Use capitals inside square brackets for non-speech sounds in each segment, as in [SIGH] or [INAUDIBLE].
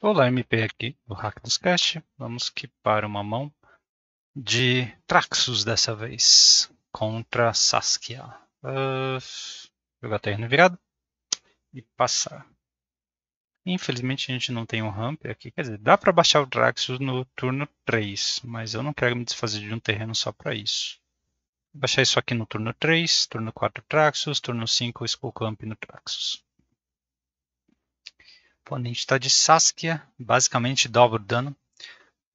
Olá, MP aqui do Hack dos Vamos que para uma mão de Traxus dessa vez contra Saskia. Uh, jogar terreno virado e passar. Infelizmente a gente não tem um ramp aqui. Quer dizer, dá para baixar o Traxus no turno 3, mas eu não quero me desfazer de um terreno só para isso. Vou baixar isso aqui no turno 3, turno 4 Traxus, turno 5 Camp no Traxus oponente está de Saskia, basicamente dobra o dano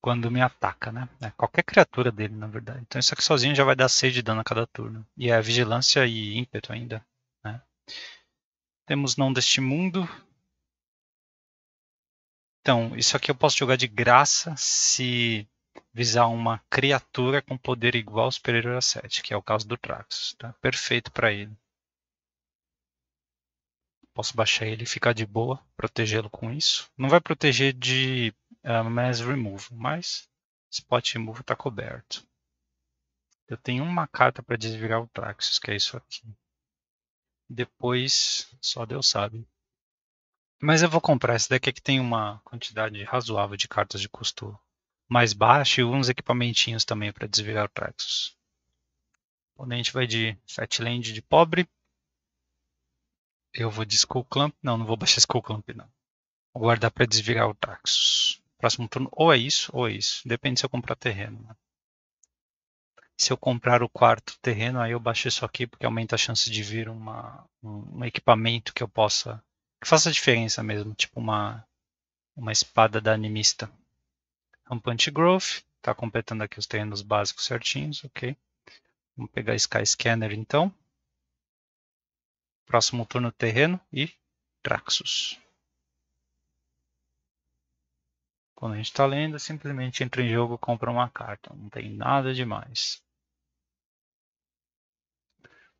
quando me ataca, né? É qualquer criatura dele, na verdade. Então isso aqui sozinho já vai dar 6 de dano a cada turno. E é vigilância e ímpeto ainda, né? Temos não deste mundo. Então, isso aqui eu posso jogar de graça se visar uma criatura com poder igual ou superior a 7, que é o caso do Traxxas. Tá? Perfeito para ele posso baixar ele e ficar de boa, protegê-lo com isso. Não vai proteger de uh, Mass Remove, mas Spot Remove está coberto. Eu tenho uma carta para desvirar o Traxxas, que é isso aqui. Depois, só Deus sabe. Mas eu vou comprar esse daqui é que tem uma quantidade razoável de cartas de custo mais baixo e uns equipamentinhos também para desvirar o Traxxas. O oponente vai de Fatland de pobre eu vou de Skullclamp. Não, não vou baixar Skullclamp, não. Vou guardar para desvirar o Taxus. Próximo turno, ou é isso, ou é isso. Depende se eu comprar terreno. Né? Se eu comprar o quarto terreno, aí eu baixo isso aqui, porque aumenta a chance de vir uma, um, um equipamento que eu possa... Que faça diferença mesmo, tipo uma, uma espada da animista. Rampant Growth, Tá completando aqui os terrenos básicos certinhos, ok. Vamos pegar Sky Scanner então. Próximo turno terreno e Traxus. Quando a gente está lendo, simplesmente entra em jogo e compra uma carta. Não tem nada demais.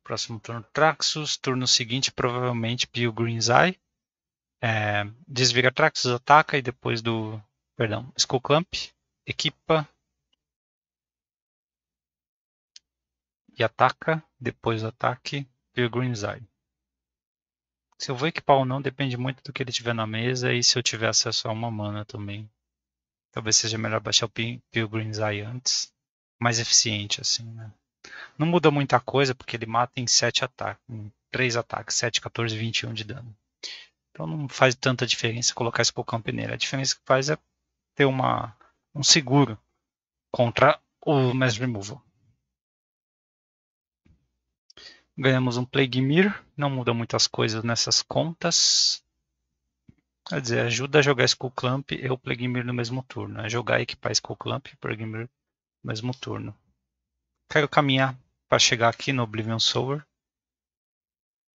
Próximo turno Traxus. Turno seguinte, provavelmente Pilgrim's Eye. É, desliga Traxus, ataca e depois do. Perdão, Skullclamp. Equipa. E ataca. Depois do ataque, Pilgrim's Eye. Se eu vou equipar ou não, depende muito do que ele tiver na mesa e se eu tiver acesso a uma mana também. Talvez seja melhor baixar o Pilgrim's Eye antes. Mais eficiente, assim, né? Não muda muita coisa, porque ele mata em 7 ataques. Em 3 ataques, 7, 14, 21 de dano. Então não faz tanta diferença colocar esse Pokémon nele. A diferença que faz é ter uma, um seguro contra o Mass Removal. Ganhamos um plague Mirror. não muda muitas coisas nessas contas. Quer dizer, ajuda a jogar Skullclamp e o Mirror no mesmo turno. É jogar e equipar Skullclamp e Mirror no mesmo turno. Quero caminhar para chegar aqui no Oblivion Sower.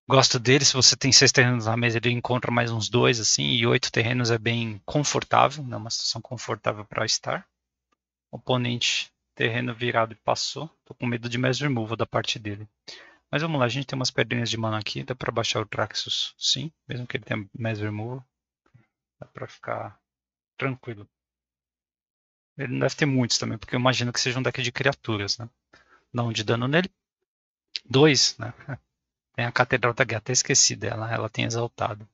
Gosto dele, se você tem seis terrenos na mesa, ele encontra mais uns dois, assim, e oito terrenos é bem confortável, é uma situação confortável para estar. Oponente, terreno virado e passou. Tô com medo de mais removal da parte dele. Mas vamos lá, a gente tem umas pedrinhas de mana aqui, dá pra baixar o Traxxus, sim, mesmo que ele tenha Mass Removal. Dá pra ficar tranquilo. Ele não deve ter muitos também, porque eu imagino que seja um deck de criaturas, né? Dá um de dano nele. Dois, né? [LAUGHS] Tem a Catedral da Guerra, até esqueci dela, ela tem exaltado.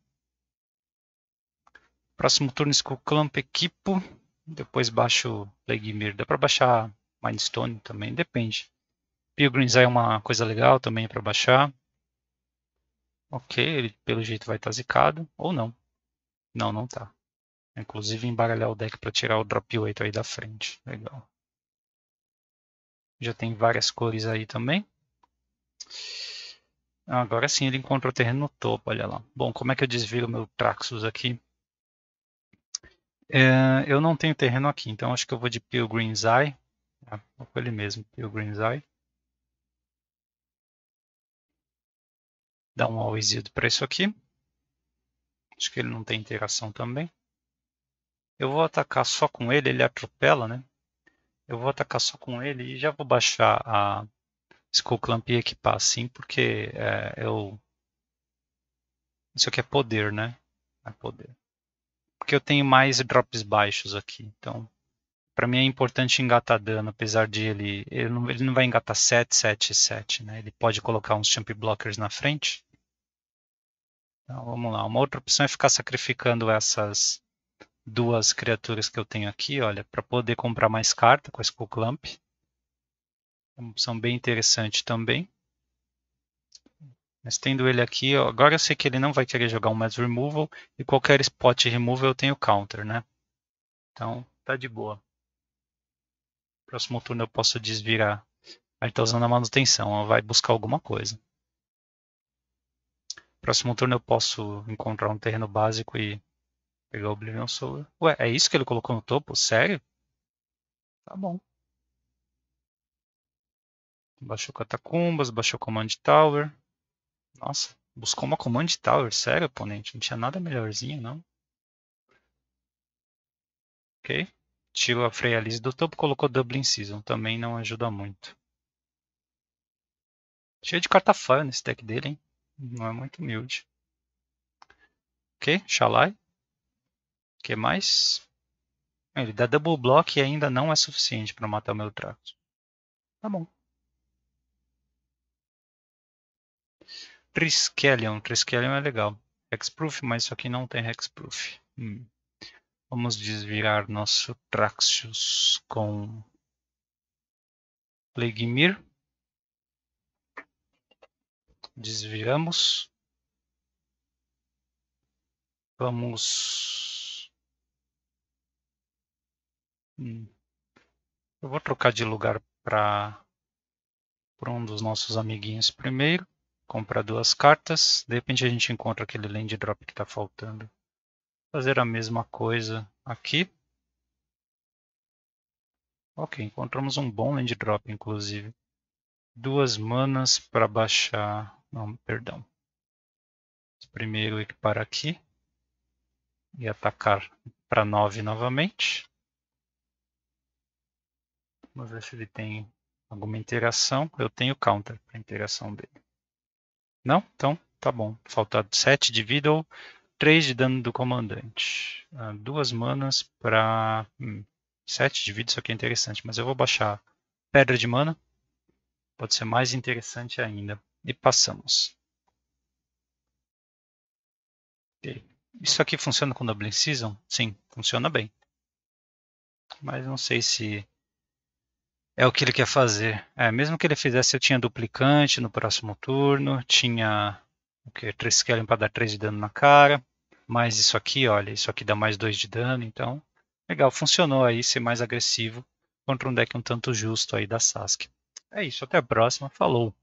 Próximo turno, Skull Clamp, equipo. Depois baixo Legimir. Dá pra baixar Mindstone também, depende. Pilgrims é uma coisa legal também para baixar. Ok, ele pelo jeito vai estar tá zicado. Ou não. Não, não tá. Inclusive embaralhar o deck para tirar o drop 8 aí da frente. Legal. Já tem várias cores aí também. Agora sim ele encontra o terreno no topo, olha lá. Bom, como é que eu desviro meu Traxus aqui? É, eu não tenho terreno aqui, então acho que eu vou de Pilgrim's Eye. Ah, vou com ele mesmo, Pilgrim's Eye. dar um always yield para isso aqui. Acho que ele não tem interação também. Eu vou atacar só com ele, ele atropela, né? Eu vou atacar só com ele e já vou baixar a Skullclamp e equipar assim, porque é, eu... Isso aqui é poder, né? É poder. Porque eu tenho mais drops baixos aqui, então... Para mim é importante engatar dano, apesar de ele... Ele não, ele não vai engatar 7, 7 7, né? Ele pode colocar uns champ blockers na frente. Então, vamos lá. Uma outra opção é ficar sacrificando essas duas criaturas que eu tenho aqui, olha, para poder comprar mais carta com a Skull Clamp. É uma opção bem interessante também. Mas tendo ele aqui, ó, agora eu sei que ele não vai querer jogar um Mass Removal, e qualquer spot removal eu tenho counter, né? Então, tá de boa. Próximo turno eu posso desvirar. Aí tá usando a manutenção, ó, vai buscar alguma coisa. Próximo turno eu posso encontrar um terreno básico e pegar o Oblivion Soul. Ué, é isso que ele colocou no topo? Sério? Tá bom. Baixou Catacumbas, baixou Command Tower. Nossa, buscou uma Command Tower, sério, oponente? Não tinha nada melhorzinho, não. Ok. Tirou a Freya do topo, colocou Dublin Season. Também não ajuda muito. Cheio de carta fire nesse deck dele, hein? Não é muito humilde. Ok, Shalai. O que mais? Ele dá double block e ainda não é suficiente para matar o meu Draco. Tá bom. Triskelion. Triskelion é legal. Hexproof, mas isso aqui não tem Hexproof. Hum. Vamos desviar nosso Traxius com Legimir. Desviamos. Vamos. Hum. Eu vou trocar de lugar para para um dos nossos amiguinhos primeiro. Comprar duas cartas. De repente a gente encontra aquele land drop que está faltando. Fazer a mesma coisa aqui. Ok, encontramos um bom land drop, inclusive. Duas manas para baixar não, perdão. Primeiro equipar aqui. E atacar para 9 novamente. Vamos ver se ele tem alguma interação. Eu tenho counter para interação dele. Não? Então, tá bom. Falta 7 de vida ou 3 de dano do comandante. Ah, duas manas para... Hum, 7 de vida, isso aqui é interessante. Mas eu vou baixar pedra de mana. Pode ser mais interessante ainda e passamos. Okay. Isso aqui funciona com Dublin Season? Sim, funciona bem. Mas não sei se é o que ele quer fazer. É, mesmo que ele fizesse, eu tinha duplicante no próximo turno, tinha o que? Três Kellen para dar 3 de dano na cara. Mais isso aqui, olha, isso aqui dá mais 2 de dano, então. Legal, funcionou aí ser mais agressivo contra um deck um tanto justo aí da Sasuke. É isso, até a próxima, falou!